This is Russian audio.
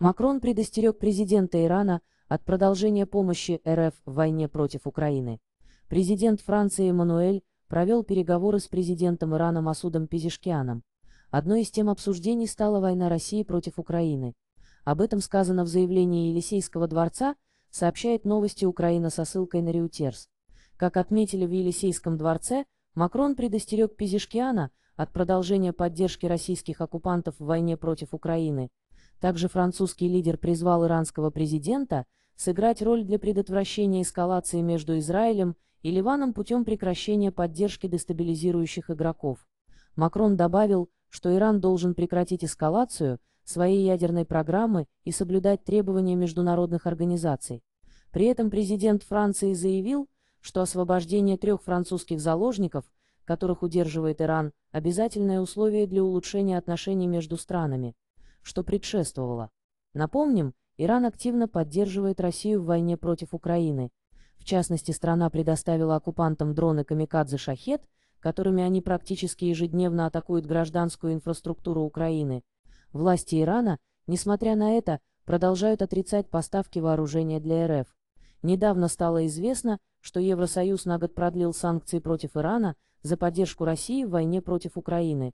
Макрон предостерег президента Ирана от продолжения помощи РФ в войне против Украины. Президент Франции Эммануэль провел переговоры с президентом Ирана Масудом Пизишкианом. Одной из тем обсуждений стала война России против Украины. Об этом сказано в заявлении Елисейского дворца, сообщает новости Украина со ссылкой на Реутерс. Как отметили в Елисейском дворце, Макрон предостерег Пизишкиана от продолжения поддержки российских оккупантов в войне против Украины. Также французский лидер призвал иранского президента сыграть роль для предотвращения эскалации между Израилем и Ливаном путем прекращения поддержки дестабилизирующих игроков. Макрон добавил, что Иран должен прекратить эскалацию своей ядерной программы и соблюдать требования международных организаций. При этом президент Франции заявил, что освобождение трех французских заложников, которых удерживает Иран, обязательное условие для улучшения отношений между странами что предшествовало. Напомним, Иран активно поддерживает Россию в войне против Украины. В частности, страна предоставила оккупантам дроны «Камикадзе Шахет», которыми они практически ежедневно атакуют гражданскую инфраструктуру Украины. Власти Ирана, несмотря на это, продолжают отрицать поставки вооружения для РФ. Недавно стало известно, что Евросоюз на год продлил санкции против Ирана за поддержку России в войне против Украины.